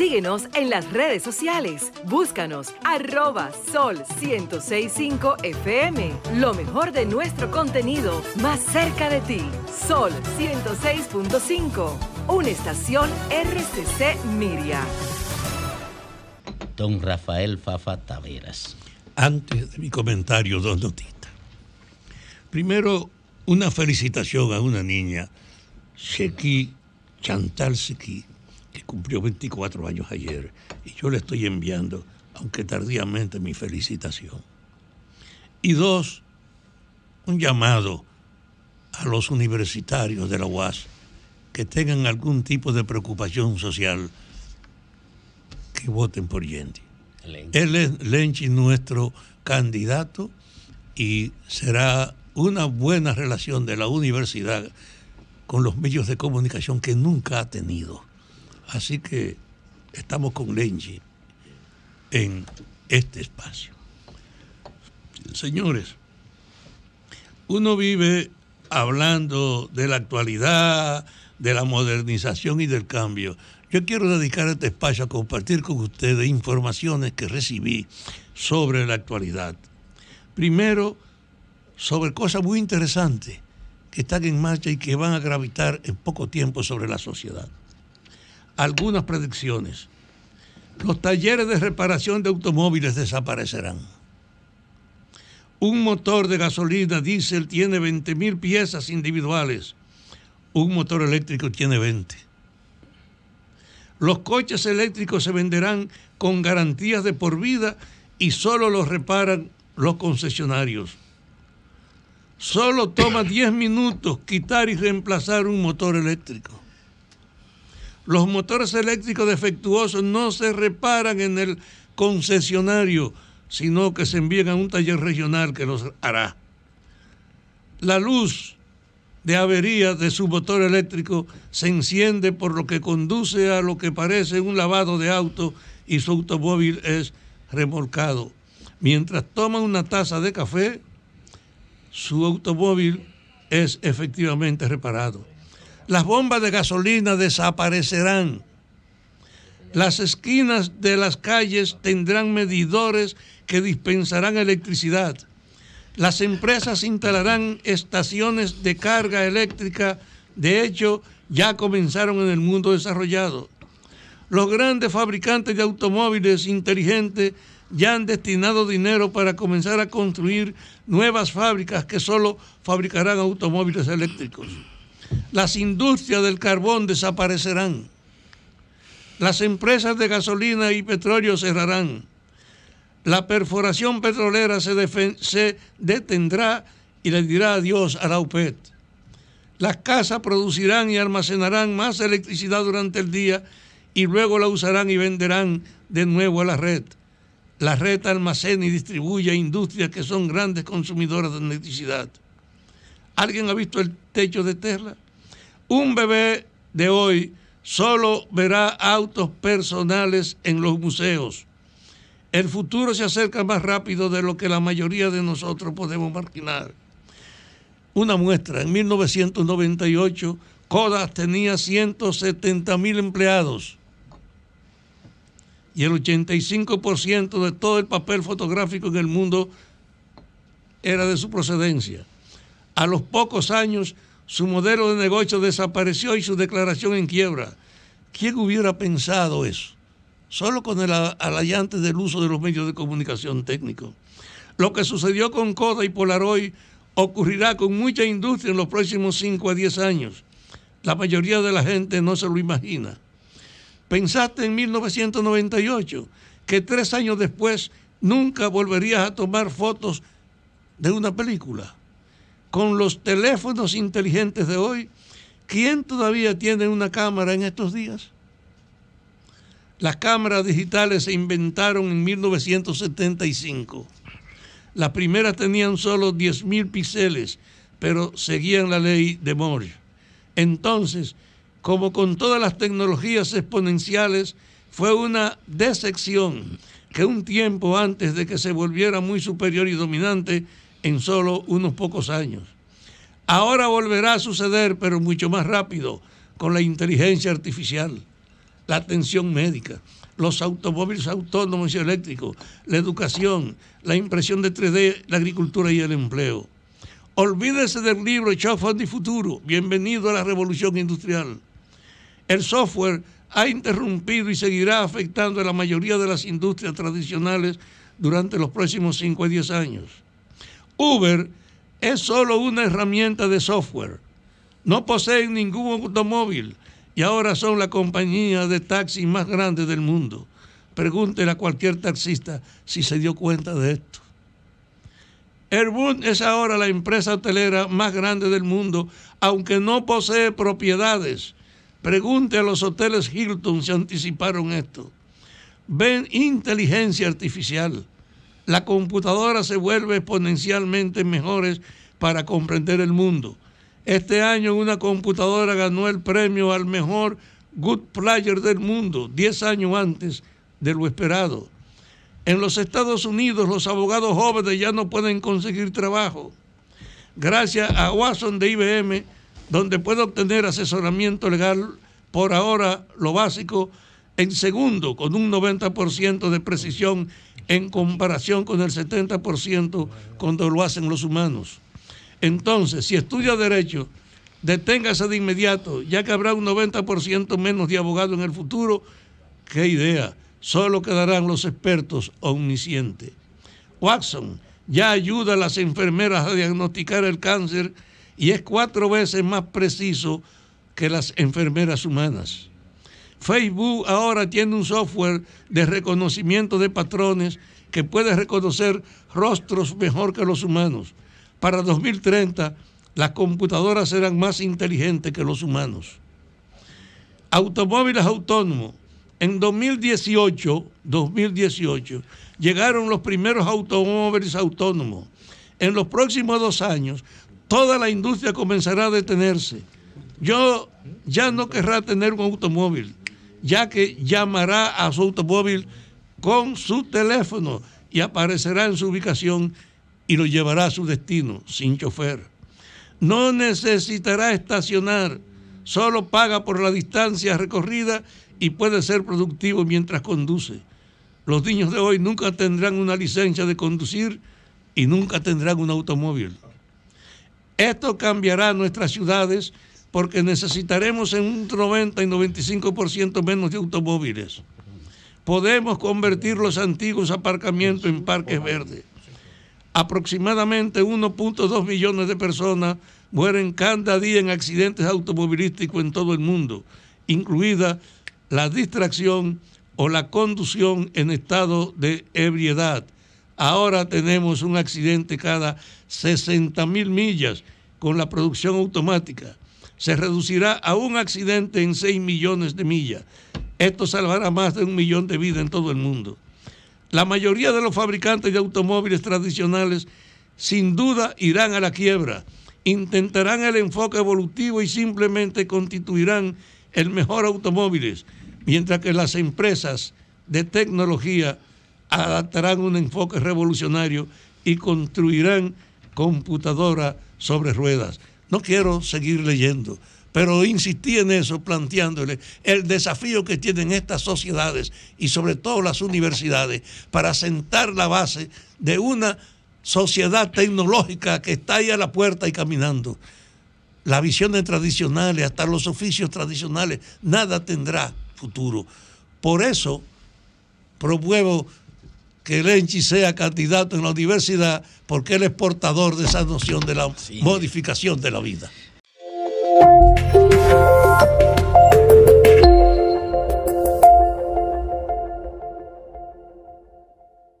Síguenos en las redes sociales. Búscanos arroba sol 1065 FM. Lo mejor de nuestro contenido más cerca de ti. Sol 106.5. Una estación RCC Miria. Don Rafael Fafa Taveras. Antes de mi comentario, dos notitas. Primero, una felicitación a una niña, Sheki Chantal cumplió 24 años ayer y yo le estoy enviando, aunque tardíamente, mi felicitación. Y dos, un llamado a los universitarios de la UAS que tengan algún tipo de preocupación social, que voten por Yendi. Él es Lenchi nuestro candidato y será una buena relación de la universidad con los medios de comunicación que nunca ha tenido. Así que estamos con Lenji en este espacio. Señores, uno vive hablando de la actualidad, de la modernización y del cambio. Yo quiero dedicar este espacio a compartir con ustedes informaciones que recibí sobre la actualidad. Primero, sobre cosas muy interesantes que están en marcha y que van a gravitar en poco tiempo sobre la sociedad algunas predicciones. Los talleres de reparación de automóviles desaparecerán. Un motor de gasolina diésel tiene 20.000 piezas individuales. Un motor eléctrico tiene 20. Los coches eléctricos se venderán con garantías de por vida y solo los reparan los concesionarios. Solo toma 10 minutos quitar y reemplazar un motor eléctrico. Los motores eléctricos defectuosos no se reparan en el concesionario, sino que se envían a un taller regional que los hará. La luz de avería de su motor eléctrico se enciende por lo que conduce a lo que parece un lavado de auto y su automóvil es remolcado. Mientras toma una taza de café, su automóvil es efectivamente reparado. Las bombas de gasolina desaparecerán. Las esquinas de las calles tendrán medidores que dispensarán electricidad. Las empresas instalarán estaciones de carga eléctrica. De hecho, ya comenzaron en el mundo desarrollado. Los grandes fabricantes de automóviles inteligentes ya han destinado dinero para comenzar a construir nuevas fábricas que solo fabricarán automóviles eléctricos. Las industrias del carbón desaparecerán. Las empresas de gasolina y petróleo cerrarán. La perforación petrolera se, detendrá y le dirá adiós a la UPET. Las casas producirán y almacenarán más electricidad durante el día y luego la usarán y venderán de nuevo a la red. La red almacena y distribuye a industrias que son grandes consumidoras de electricidad. ¿Alguien ha visto el techo de tela. Un bebé de hoy solo verá autos personales en los museos. El futuro se acerca más rápido de lo que la mayoría de nosotros podemos imaginar. Una muestra, en 1998, Kodak tenía 170 mil empleados y el 85% de todo el papel fotográfico en el mundo era de su procedencia. A los pocos años, su modelo de negocio desapareció y su declaración en quiebra. ¿Quién hubiera pensado eso? Solo con el alayante del uso de los medios de comunicación técnico. Lo que sucedió con Coda y Polaroid ocurrirá con mucha industria en los próximos 5 a 10 años. La mayoría de la gente no se lo imagina. Pensaste en 1998 que tres años después nunca volverías a tomar fotos de una película con los teléfonos inteligentes de hoy, ¿quién todavía tiene una cámara en estos días? Las cámaras digitales se inventaron en 1975. Las primeras tenían solo 10.000 píxeles, pero seguían la ley de Moore. Entonces, como con todas las tecnologías exponenciales, fue una decepción que un tiempo antes de que se volviera muy superior y dominante, en solo unos pocos años. Ahora volverá a suceder, pero mucho más rápido, con la inteligencia artificial, la atención médica, los automóviles autónomos y eléctricos, la educación, la impresión de 3D, la agricultura y el empleo. Olvídese del libro Chofer y Futuro, Bienvenido a la Revolución Industrial. El software ha interrumpido y seguirá afectando a la mayoría de las industrias tradicionales durante los próximos 5 y 10 años. Uber es solo una herramienta de software. No poseen ningún automóvil y ahora son la compañía de taxis más grande del mundo. Pregúntele a cualquier taxista si se dio cuenta de esto. Airbnb es ahora la empresa hotelera más grande del mundo, aunque no posee propiedades. Pregunte a los hoteles Hilton si anticiparon esto. Ven inteligencia artificial la computadora se vuelve exponencialmente mejores para comprender el mundo. Este año una computadora ganó el premio al mejor Good Player del mundo, 10 años antes de lo esperado. En los Estados Unidos los abogados jóvenes ya no pueden conseguir trabajo. Gracias a Watson de IBM, donde puede obtener asesoramiento legal por ahora lo básico, en segundo, con un 90% de precisión en comparación con el 70% cuando lo hacen los humanos. Entonces, si estudia derecho, deténgase de inmediato, ya que habrá un 90% menos de abogados en el futuro. ¡Qué idea! Solo quedarán los expertos omniscientes. Watson ya ayuda a las enfermeras a diagnosticar el cáncer y es cuatro veces más preciso que las enfermeras humanas. Facebook ahora tiene un software de reconocimiento de patrones que puede reconocer rostros mejor que los humanos. Para 2030, las computadoras serán más inteligentes que los humanos. Automóviles autónomos. En 2018, 2018 llegaron los primeros automóviles autónomos. En los próximos dos años, toda la industria comenzará a detenerse. Yo ya no querrá tener un automóvil ya que llamará a su automóvil con su teléfono y aparecerá en su ubicación y lo llevará a su destino sin chofer. No necesitará estacionar, solo paga por la distancia recorrida y puede ser productivo mientras conduce. Los niños de hoy nunca tendrán una licencia de conducir y nunca tendrán un automóvil. Esto cambiará nuestras ciudades porque necesitaremos en un 90 y 95% menos de automóviles. Podemos convertir los antiguos aparcamientos en parques verdes. Aproximadamente 1.2 millones de personas mueren cada día en accidentes automovilísticos en todo el mundo, incluida la distracción o la conducción en estado de ebriedad. Ahora tenemos un accidente cada 60 mil millas con la producción automática se reducirá a un accidente en 6 millones de millas. Esto salvará más de un millón de vidas en todo el mundo. La mayoría de los fabricantes de automóviles tradicionales sin duda irán a la quiebra, intentarán el enfoque evolutivo y simplemente constituirán el mejor automóviles, mientras que las empresas de tecnología adaptarán un enfoque revolucionario y construirán computadoras sobre ruedas. No quiero seguir leyendo, pero insistí en eso, planteándole el desafío que tienen estas sociedades y sobre todo las universidades para sentar la base de una sociedad tecnológica que está ahí a la puerta y caminando. Las visiones tradicionales, hasta los oficios tradicionales, nada tendrá futuro. Por eso promuevo que Lenchi sea candidato en la universidad porque él es portador de esa noción de la modificación de la vida.